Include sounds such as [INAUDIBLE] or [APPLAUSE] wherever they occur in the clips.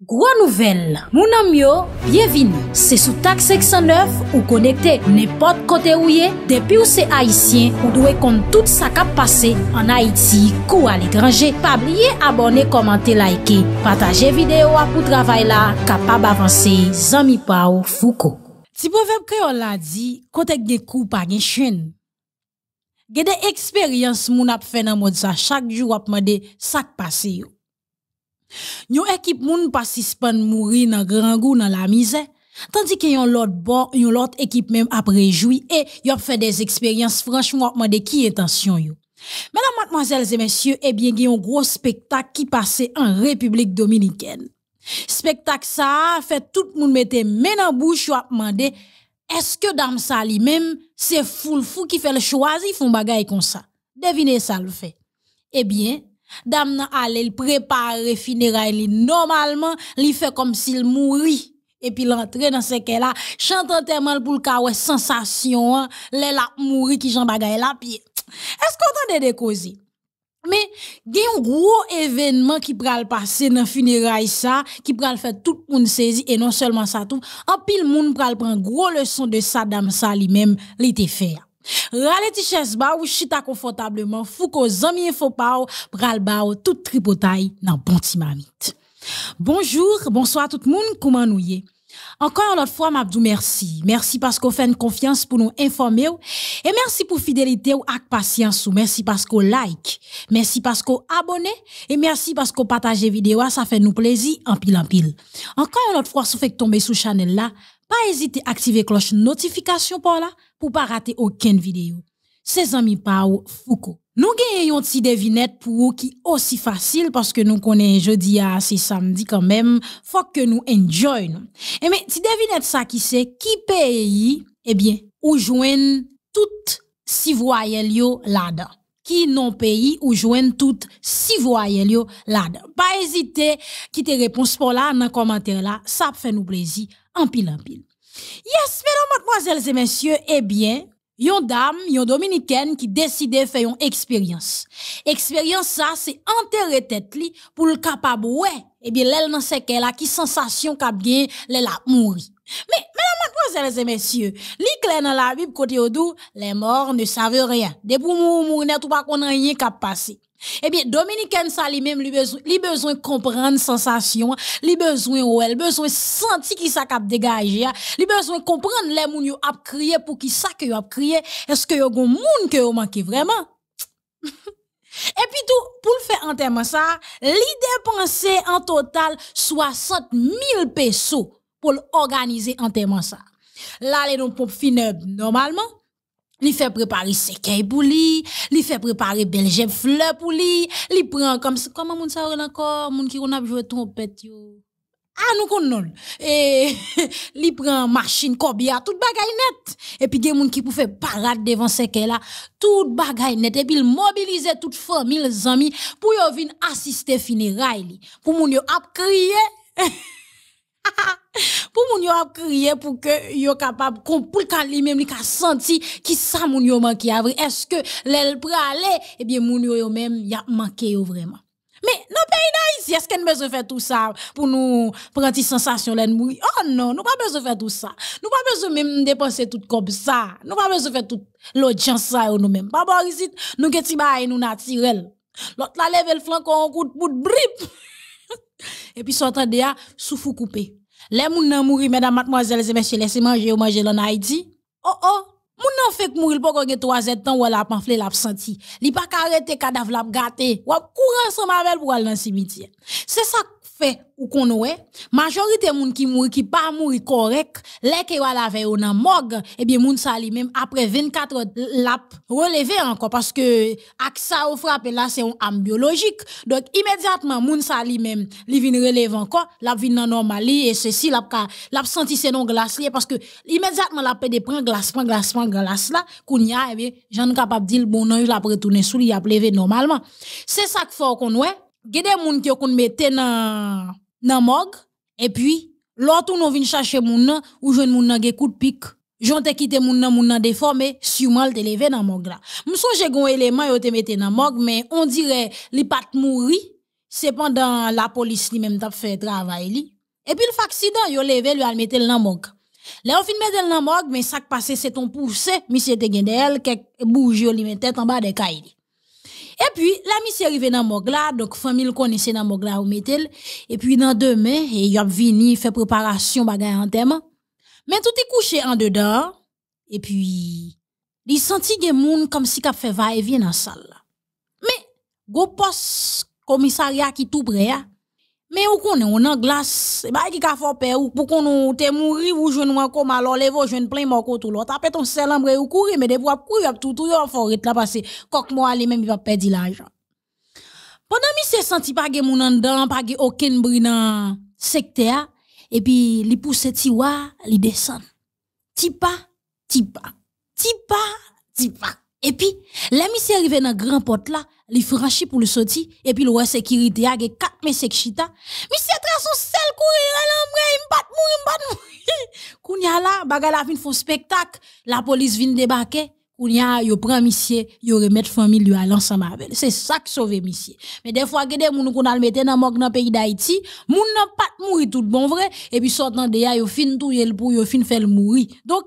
Gro nouvel, moun amyo, bienvin, se sou tak 609 ou konekte nepot kote ouye, depi ou se Haitien ou dwe kont tout sak ap pase an Haiti kou al ekranje. Pabriye abone, komante, laike, pataje videyo ap ou travay la, kapab avanse, zami pa ou fuko. Ti po vep kè yon la di, kote gde kou pa gen chwen. Gede eksperyans moun ap fè nan mod sa chak jou ap mwade sak pase yo. Yon équipe moun pas suspend mourir dans grand goût dans la misère. Tandis que yon l'autre bon l'autre équipe même a réjoui et a fait des expériences franchement de qui intention yo. Mesdames, mademoiselles et messieurs, eh bien, il y a un gros spectacle qui passait en République dominicaine. Spectacle ça fait tout le monde mettre main en bouche ou a demandé est-ce que dame ça lui-même c'est fou fou qui fait le choix, choisi font bagaille comme ça. Devinez ça le fait. Eh bien, Dame nan aller préparer prépare funérailles normalement, li fait comme s'il mourit. Et puis l'entrée dans ce qu'elle là chante tellement pour le cas sensation, hein, les la mourir qui j'en bagaille là, puis est-ce qu'on entend des a un gros événement qui le passer dans le funéraille, ça, qui pourrait le faire tout le monde saisir, et non seulement ça, tout le pile monde pral prendre gros leçon de sa dame, ça, même même li fait, hein. Rale ti chèz ba ou chita confortablement fou ko zami e fo pa ou pral ba tout tripotay nan bon ti Bonjour, bonsoir tout moun, comment nou ye? Encore une fois, m'abdou merci. Merci parce qu'on fait une confiance pour nous informer et merci pour fidélité ou ak patience ou merci parce qu'on like, merci parce qu'on abonne et merci parce qu'on partage vidéo, ça fait nous plaisir en pile en pile. Encore une fois, si vous tomber sous channel là, pas hésiter à activer cloche notification pour là pour pas rater aucune vidéo. Ses amis Pao Foucault. Nous gagnons un petit devinette pour qui aussi facile parce que nous connaissons jeudi à ah, ce samedi quand même. Faut que nous enjoy nous. Et eh mais petit devinette ça qui c'est qui pays eh bien ou joindre toutes si voyelles là-dedans qui non pays ou joindre toutes ces voyelles? là-dedans. Pas hésiter quitter réponse pour là dans commentaire là, ça fait nous plaisir en pile en pile. Yes, mesdames, mademoiselles et messieurs, eh bien, yon dame, yon dominicaine qui de faire yon expérience. Expérience, ça, c'est enterrer tèt li pour le kapab ouais, eh bien, n'en nan qu'elle a qui sensation qu'a bien, elle a mouru. Mais, mesdames, mademoiselles et messieurs, li dans la Bible, côté au les morts ne savent rien. Des pou mou tout ou a rien rien kap eh bien, Dominicaine ça lui-même, lui besoin, lui comprendre sensation, lui besoin ou elle besoin sentir qui ça cap dégager, ah. lui besoin comprendre les moun yo a pour qui ça que yo a crié, est-ce que yo gon moun que yo manque vraiment? [LAUGHS] Et puis tout, pour le faire enterrement ça, l'idée pensée en total 60 000 pesos pour organiser enterrement ça. Là, les non pour finir normalement. Li fait préparer séquelles pour lui, li fait préparer belge fleur pour lui, li prend comme comment moun ça encore, moun qui on a joué trompette yo. Ah nous connons, Et [LAUGHS] li prend machine cobia, tout bagay net. Et puis gen moun qui pou parade devant séquelles là, tout bagay net et puis il mobilise toute famille, les amis pour yo venir assister funérailles pour moun yo crier. [LAUGHS] [LAUGHS] pour moun yo a crier pour que yo capable pour quand lui même li ka senti qui ça est-ce que l'elle Pralé aller eh bien moun yo même y a manqué vraiment mais non pays est-ce qu'on besoin faire tout ça pour nous prendre une sensation là Oh non, nous pas besoin faire tout ça. Nous pas besoin même dépenser tout comme ça. Nous pas besoin faire tout l'audience ça nous-mêmes. Pas bon ici, nous que ti nous naturel. L'autre la lève le flanc on coup de brip et puis sont de à Les moun nan mouri, mesdames, mademoiselles et messieurs, laissez manger ou manger en Haïti. Oh oh, moun nan fait mourir pour qu'on ait trois ans ou la Ils ne peuvent pas arrêter cadavre l'a gâté. Ou courant ensemble pour aller dans cimetière. C'est ça ou qu'on ouais majorité moun qui mouri qui pas mouri correct les qui wala veille ou nan morgue eh bien moun sa même après 24 heures lap relevé encore parce que sa ou frappe là c'est un am biologique donc immédiatement moun sa li même li vin relevé encore la vin nan normal et ceci e l'a l'a senti c'est non glacier parce que immédiatement la de prend glace prend glace prend glace là kounya et bien j'en capable dire bon non il a retourné sous il a levé normalement c'est ça qu'faut qu'on ouais gen des moun ki kon mette nan nan morgue et puis l'autre on vient chercher moun nan ou jwenn moun nan gen coup de pique Jonte kite moun nan moun nan déformé, sûrement le levé dans morgue là. M'songe gon élément yo te mette dans morgue mais on dirait li pat mouri cependant la police li même t'a fait travail li. Et puis le accident yo levé lui al mette dans morgue. Là on fin mette dans morgue mais ça passé c'est ton poussé, monsieur te gen d'elle quelques bouge yo li mette en bas des cailles. Et puis, la mission arrivé dans Mogla, donc famille connaissait dans Mogla ou Metel. Et puis, dans demain, il a venu fait préparation bagay en thème. Mais tout est couché en dedans. Et puis, il sentit des gens comme si avaient fait va et vient dans la salle. Mais, go poste commissariat qui tout prêt, hein. Mais ou konen ou nan glas, e ba ki ka fo pe ou pou konon ou te mouri ou jwenn ou an koma lò levo jwenn plein mò koto lò. Tapè ton sel ambre ou kouri, me devwa kouri ap toutou yon an foret la pase kok mo ali men mi va pedi l'ajan. Pendant mi se senti pa ge moun an dan, pa ge oken bri nan sekte a, e pi li pousse ti wa, li descend Ti pa, ti pa, ti pa, ti pa. E pi, la mi se rive nan grand pot la, li franchi pour le sortir et puis le sécurité a 4 messieurs chita monsieur trace son seul courir à l'ombre il bat mourir il bat mourir a là bagala vin font spectacle la police vient débarquer y a yo prend monsieur yo remet famille lui à l'ensemble avec c'est ça qui sauve monsieur mais des fois gade moun qu'on a mettre dans mok dans pays d'Haïti moun n'a pas mourir tout bon vrai et puis sortant de ya yo fin touyer le pour yo fin faire mourir donc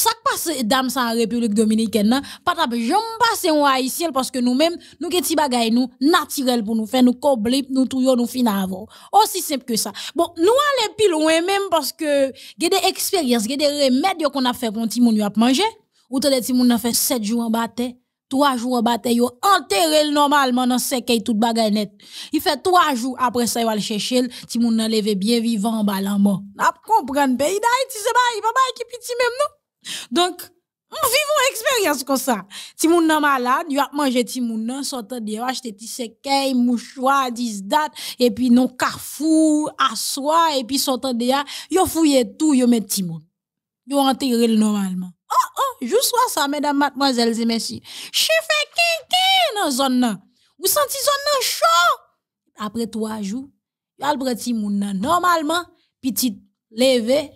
ça passe dame en République dominicaine pas que j'en passe en haïtien parce que nous-mêmes nous avons des bagay nous naturel pour nous faire nous cobler nous touyo nous fin aussi simple que ça bon nous allons plus loin même parce que y a des expériences y a des remèdes qu'on a fait pour petit moun a manger ou t'as des petits moun a fait 7 jours en bataille trois jours en bataille, yo enterré normalement dans qu'il tout bagay net. Il fait trois jours après ça, il va le chercher, ti moun levé bien vivant en bas en mort. N'a comprendre pays d'Haïti, c'est pas, il va pas qui donc, vit vivons expérience comme ça. Si mon nan malade, il a mangé ti moun nan, sortant de acheter ti sekei, mouchoir, 10 dates, et puis non carrefour, assoir, et puis sortant de ya, yo fouillé tout, yo met ti moun. Yo enterré le normalement. Oh, oh, juste ça, mesdames, mademoiselles et messieurs. Chef kinki dans zone là. Ou senti zone nan chaud. Après trois jours, yo a petit ti moun nan normalement, petit levé,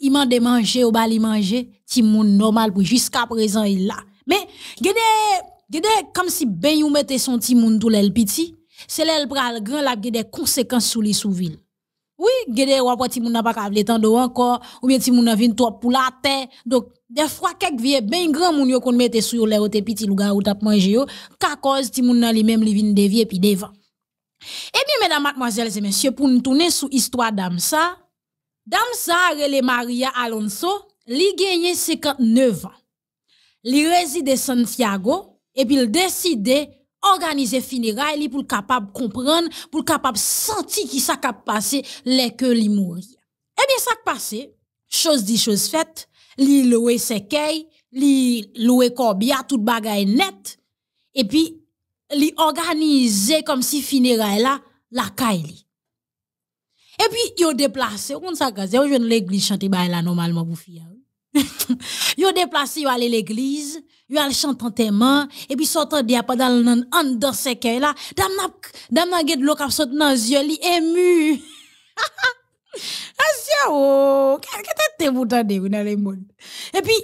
il m'a demandé au bal manger ti moun normal pour jusqu'à présent il là mais gade gade comme si ben ou mettez son ti moun tout l'el petit c'est l'el pral grand la gade conséquences sur les sous ville oui gade ou ti moun n'a pas vle tando encore ou bien ti moun n'a vinn trop pour la terre donc des fois quelques vieux ben grand moun yo qu'on mette sur les ou petit louga ou tap manger yo ka cause ti moun nan li même li vinn et puis devant eh bien mesdames mademoiselles et messieurs pour nous tourner sous histoire d'âme ça Dame Sarre Maria Alonso, li gagné 59 ans. Li réside Santiago et puis il décidé organiser funérailles li pour capable comprendre, pour capable sentir qui ça passé les que li mourir. Eh bien ça passé, chose dit chose faite, li loué cailles, li loué corbia tout est net et puis li organiser comme si funérailles là la, caille. Et puis, ils ont déplacé, on s'est gazé, vais l'église chanter là normalement pour ils hein. [LAUGHS] ont déplacé, ils l'église, ils ont allé chanter en et puis sortant y a pendant dans ce cœur là, dame n'a, dame qui dans les yeux, ému. Ah, c'est oh, qu'est-ce que pour t'en dans Et puis,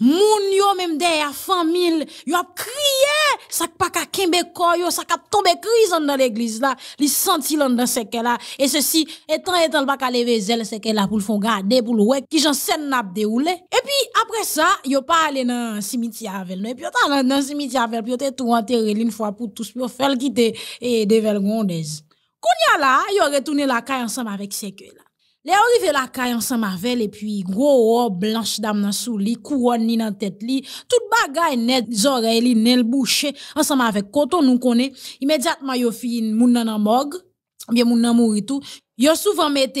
Moun yo même derrière famille, yo a crié, ça pas ka kembe yo, ça ka tomber crise dans l'église là, li senti dans ce qu'elle a et ceci étant étant pas ka lever zèle ce qu'elle a pour le faire garder pour le ouais qui j'en sais n'a déroulé. Et puis après ça, yo pas allé dans cimetière avec nous. Et puis yo dans cimetière avec, puis yo tout enterré une fois pour tous, puis yo fait quitter et des Quand il a là, yo retourné la caille ensemble avec ce qu'elle les arrivé la caille ensemble avec et puis gros robe blanche dame dans sous li couronne ni dans tête li tout bagay net oreilles li nel bouché ensemble avec coton nous connaît immédiatement yo fin moun nan mog, bien moun nan mouri tout yo souvent mette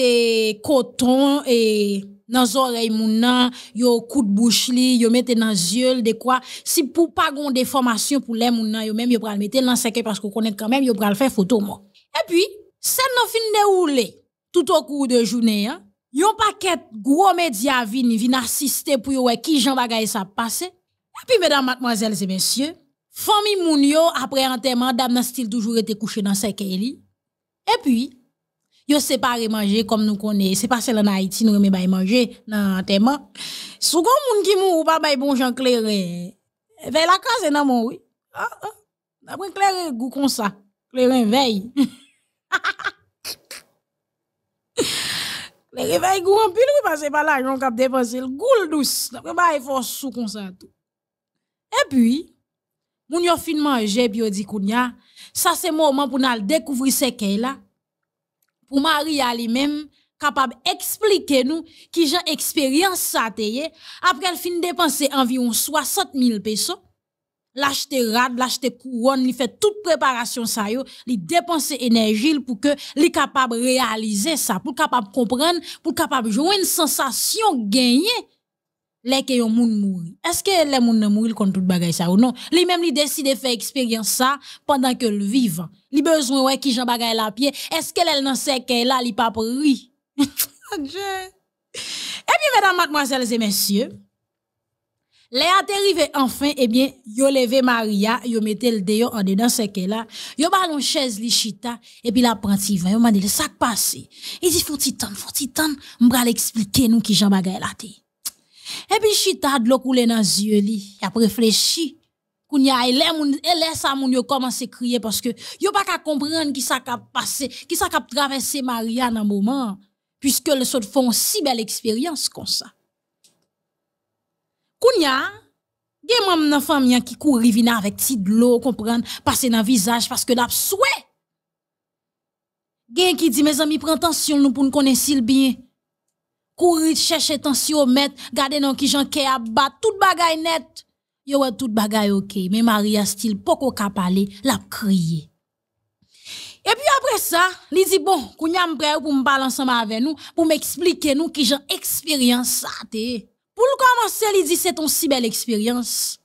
coton et dans oreilles moun nan yo coup de bouche li yo mette dans yeux de quoi si pour pas gon déformation pour les moun nan yo même yo pral mettre dans sac parce qu'on connaît quand même yo pral faire photo et puis ça nan fin déroulé tout au cours de journée, hein, yon paquet gros médias vini, vini assister pour yon qui j'en bagay ça passe. Et puis, mesdames, mademoiselles et messieurs, famille yo, après enterrement, dame style toujours été couché dans sa Et puis, yo séparé manger comme nous connaissons. C'est pas que en Haïti, nous remè bay manger dans enterrement. Sou gon moun ki mou ou pa bay bon Jean Claire. Veille la case nan mon oui. Ah, ah. D'après Claire, goût comme ça. Claire veille. [LAUGHS] Le revey gou anpil wè pase l'argent la jan le depanse douce. goul dous. Dapre pas faire sous comme ça tout. Et puis, mon yo fin manger, pi yo dit, koun ya, sa se mouman découvrir nan dekouvri seke la, là. Pour ya li même, capable d'expliquer nous qui j'ai expérience ça après elle fin dépenser environ 60 000 pesos l'acheter rad, l'acheter couronne, il fait toute préparation ça yo, il dépense énergie pour que il capable réaliser ça, pour capable comprendre, pour capable jouer une sensation gagner les que yon moun mouri. Est-ce que les moun mouri kon tout bagay ça ou non? Lui même il décide de faire expérience ça pendant que le vivant. Li besoin ouais qui j'en bagay la pied. Est-ce que elle nan sait qu'elle là, li pas pris? [LAUGHS] Et eh bien, mesdames, mademoiselles et messieurs, te rive enfin, eh bien, yo levé Maria, yo mette le déo en dedans ce qu'elle a, yo ballon chaise Chita, et puis l'apprenti vint, yo m'a dit, le sac passé. Il dit, faut t'y faut On m'bral l'expliquer nous qui j'en bagaille la te. Et puis, chita de l'eau coulé dans les yeux li, a réfléchi. Kounya, elle est ça moun yo commence à crier parce que yo pas qu'à comprendre qui ça cap passé, qui ça cap traversé Maria dans moment, puisque le saut font si belle expérience comme ça. Kounya, gen mam nan yan qui kouri vina avec ti de l'eau, comprendre, passer dans visage parce que l'a souhait. Gen qui dit mes amis prends tension nous pour nous connaître bien. Courir chercher tension mettre, garder dans qui gens à bat, tout bagay net. Yo ouais tout bagay OK, mais Maria style poko ka parler, l'a crier. Et puis après ça, li dit bon, kounya m'prêt pour me balancer ensemble avec nous pour m'expliquer nous qui j'en expérience ça pour le commencer, il dit c'est une si belle expérience.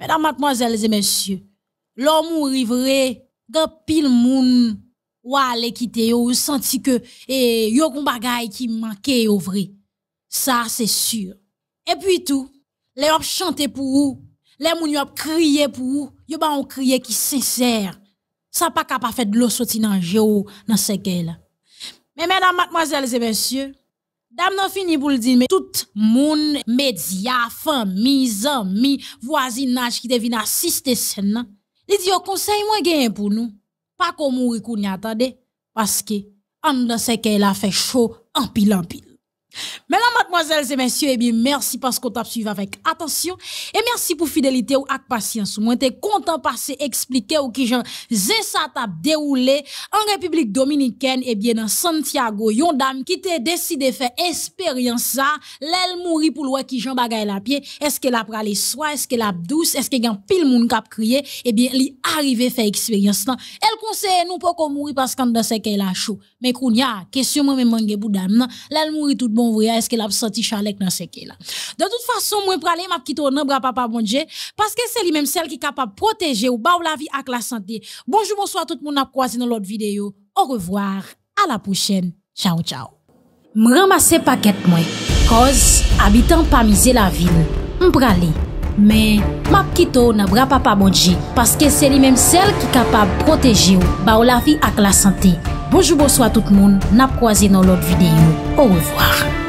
Mesdames, mademoiselles et messieurs, l'homme ou rivré, grand pile moun, ou aller quitter, ou senti que, et, eh, yo un bagay qui manquait au vrai. Ça, c'est sûr. Et puis tout, les ont chanté pour vous, les moun ont crié pour vous, y ba un crié qui sincère. Ça pas capable faire de l'eau sortir dans le dans ce là. Mais mesdames, mademoiselles et messieurs, Dam nan fini pou l di me, tout moun medyafan, mizan, mi, vwazinaj ki devina sistesen non. nan. Li di yo konsey mwen gen pou nou, pa kon mou wikou ni atade, paske an nan seke la fe chou anpil anpil. Mesdames, mademoiselles et messieurs, et eh bien, merci parce qu'on t'a suivi avec attention et merci pour fidélité ou avec patience. Moi, t'es content passer expliquer ou qui ça t'a déroulé en République Dominicaine, et eh bien, dans Santiago, yon dame qui t'a décidé faire expérience ça, Elle mourit pour le qui genre bagaille la pied, est-ce qu'elle a pralé soie, est-ce qu'elle la douce, est-ce y a pile moun cap crié, et eh bien, li arrivé faire expérience là. Elle conseille nous pas qu'on mourir parce qu'on dans qu'elle a chaud. Mais a, question moi même pour dame, l'elle mourit tout bon bon est-ce qu'elle a senti Chalek dans ce qu'elle De toute façon, moi, pour aller, m'a quitté au nom papa, parce que c'est lui-même celle qui est capable de protéger ou bas la vie avec la santé. Bonjour, bonsoir, tout le monde a croisé dans l'autre vidéo. Au revoir, à la prochaine. Ciao, ciao. pas paquet, moi. Cause, habitant pas misé la ville. M'pralé. Men, Quito ma nan bra pa pa parce que c'est lui même celles qui de protéger ou, ba ou la vie avec la santé. Bojoubo swa tout moun, nap kwa zinolot videyo, ouwevoar.